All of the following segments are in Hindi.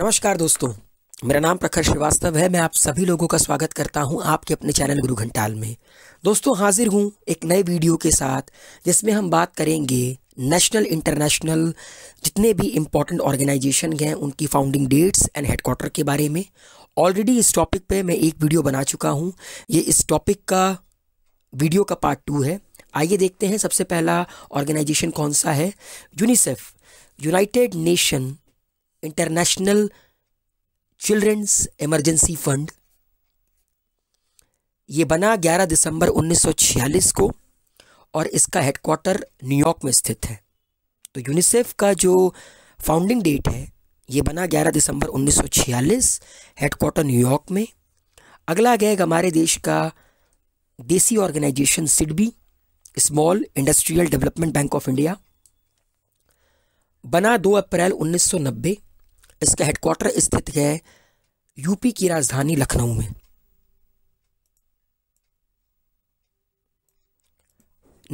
नमस्कार दोस्तों मेरा नाम प्रखर श्रीवास्तव है मैं आप सभी लोगों का स्वागत करता हूं आपके अपने चैनल गुरु घंटाल में दोस्तों हाजिर हूं एक नए वीडियो के साथ जिसमें हम बात करेंगे नेशनल इंटरनेशनल जितने भी इम्पोर्टेंट ऑर्गेनाइजेशन हैं उनकी फाउंडिंग डेट्स एंड हेडक्वार्टर के बारे में ऑलरेडी इस टॉपिक पर मैं एक वीडियो बना चुका हूँ ये इस टॉपिक का वीडियो का पार्ट टू है आइए देखते हैं सबसे पहला ऑर्गेनाइजेशन कौन सा है UNICEF United Nation international children's emergency fund ये बना 11 दिसंबर 1946 को और इसका हेडक्वार्टर न्यूयॉर्क में स्थित है तो यूनिसेफ का जो फाउंडिंग डेट है ये बना 11 दिसंबर 1946 हेडक्वार्टर न्यूयॉर्क में अगला गैग हमारे देश का देसी organisation SIDBI small industrial development bank of India बना 2 अप्रैल 1990 इसका हेडक्वार्टर स्थित है यूपी की राजधानी लखनऊ में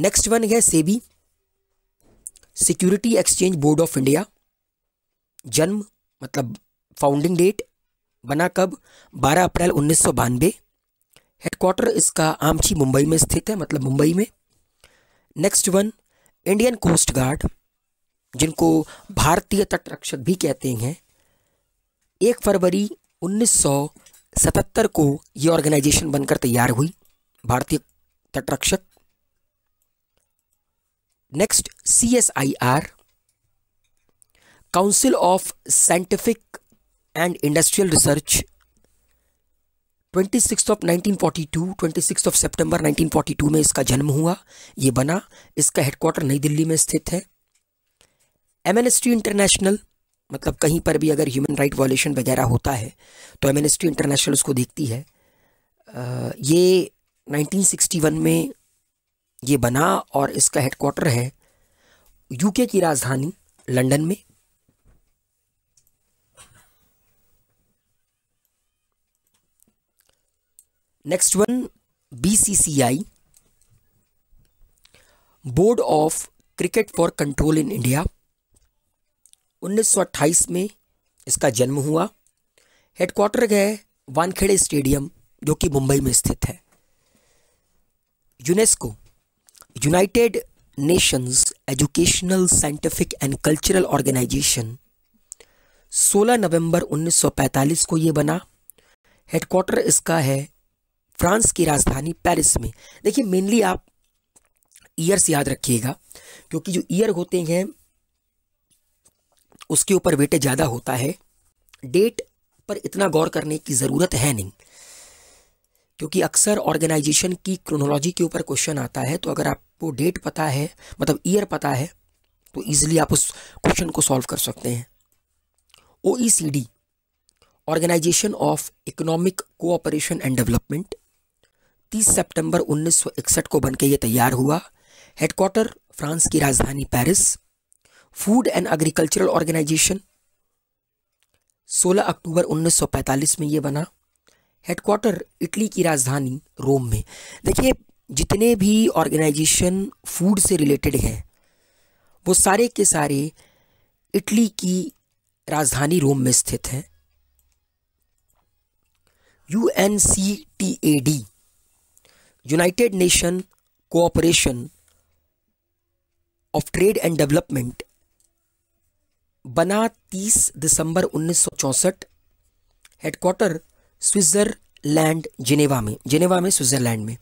नेक्स्ट वन है SEBI security exchange board of India जन्म मतलब फाउंडिंग डेट बना कब 12 अप्रैल उन्नीस सौ बानवे हेडक्वार्टर इसका आमची मुंबई में स्थित है मतलब मुंबई में next one Indian coast guard जिनको भारतीय तटरक्षक भी कहते हैं एक फरवरी 1977 को ये ऑर्गेनाइजेशन बनकर तैयार हुई भारतीय तटरक्षक next C S I R council of scientific and industrial research 26 of 1942 26 of सितंबर 1942 में इसका जन्म हुआ ये बना इसका हेडक्वार्टर नई दिल्ली में स्थित है एमएनएसटी इंटरनेशनल मतलब कहीं पर भी अगर ह्यूमन राइट वॉलेशन वगैरह होता है तो एमनेस्टी इंटरनेशनल उसको देखती है आ, ये 1961 में ये बना और इसका हेडक्वार्टर है यूके की राजधानी लंदन में next one BCCI board of cricket for control in India 1928 में इसका जन्म हुआ हेडक्वार्टर गए वानखेड़े स्टेडियम जो कि मुंबई में स्थित है UNESCO United Nations educational scientific and cultural organisation 16 नवंबर 1945 को ये बना हेडक्वार्टर इसका है फ्रांस की राजधानी पेरिस में देखिए मेनली आप ईयर्स याद रखिएगा क्योंकि जो ईयर होते हैं उसके ऊपर वेट ज़्यादा होता है डेट पर इतना गौर करने की ज़रूरत है नहीं क्योंकि अक्सर ऑर्गेनाइजेशन की क्रोनोलॉजी के ऊपर क्वेश्चन आता है तो अगर आपको डेट पता है मतलब ईयर पता है तो ईजिली आप उस क्वेश्चन को सॉल्व कर सकते हैं O organisation of economic cooperation and development 30 सितंबर 1961 को बनकर यह तैयार हुआ हेडक्वार्टर फ्रांस की राजधानी Paris food and agricultural organisation 16 अक्टूबर 1945 में ये बना हेडक्वार्टर इटली की राजधानी रोम में देखिए जितने भी ऑर्गेनाइजेशन फूड से रिलेटेड हैं वो सारे के सारे इटली की राजधानी रोम में स्थित हैं U N C T A D United Nation cooperation of trade and development बना 30 दिसंबर 1964 हेडक्वार्टर स्विट्ज़रलैंड जिनेवा में जिनेवा में स्विट्ज़रलैंड में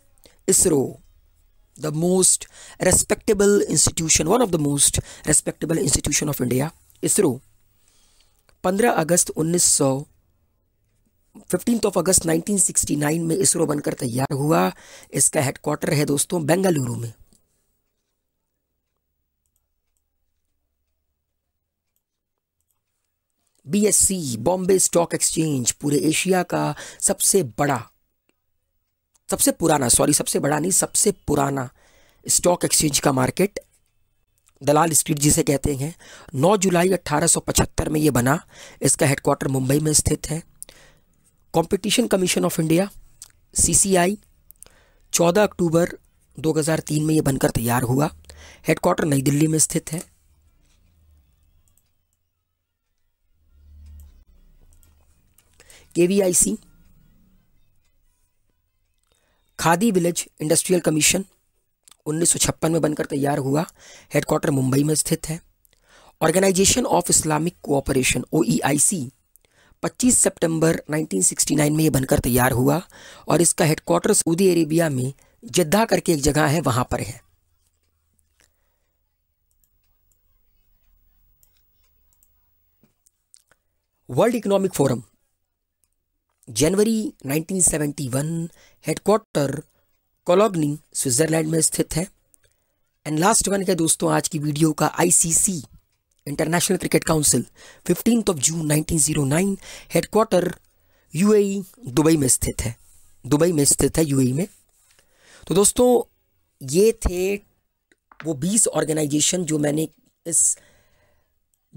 ISRO the most respectable institution one of the most respectable institution of India ISRO 15 अगस्त 1900 सौ ऑफ अगस्त 1969 में इसरो बनकर तैयार हुआ इसका हेडक्वार्टर है दोस्तों बेंगलुरु में बीएससी बॉम्बे स्टॉक एक्सचेंज पूरे एशिया का सबसे बड़ा सबसे पुराना सॉरी सबसे बड़ा नहीं सबसे पुराना स्टॉक एक्सचेंज का मार्केट दलाल स्ट्रीट जिसे कहते हैं 9 जुलाई 1875 में ये बना इसका हेडक्वार्टर मुंबई में स्थित है competition commission of India CCI 14 अक्टूबर 2003 में ये बनकर तैयार हुआ हेडक्वार्टर नई दिल्ली में स्थित है KVIC Khadi village industrial commission उन्नीस में बनकर तैयार हुआ हेडक्वार्टर मुंबई में स्थित है organisation of Islamic cooperation O 25 सितंबर 1969 में ये बनकर तैयार हुआ और इसका हेडक्वार्टर सऊदी अरेबिया में जिद्दा करके एक जगह है वहां पर है वर्ल्ड इकोनॉमिक फोरम जनवरी 1971 हेडक्वार्टर कोलोगनी स्विट्ज़रलैंड में स्थित है एंड लास्ट वन है दोस्तों आज की वीडियो का ICC international cricket council fifteen of June 1909 headquarter U Dubai में स्थित है दुबई में स्थित है यू e में तो दोस्तों ये थे वो 20 ऑर्गेनाइजेशन जो मैंने इस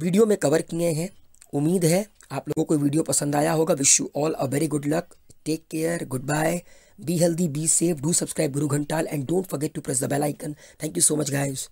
वीडियो में कवर किए हैं उम्मीद है आप लोगों को वीडियो पसंद आया होगा wish you all a very good luck take care good bye be healthy be safe do subscribe Guru Ghantal and don't forget to press the bell icon thank you so much guys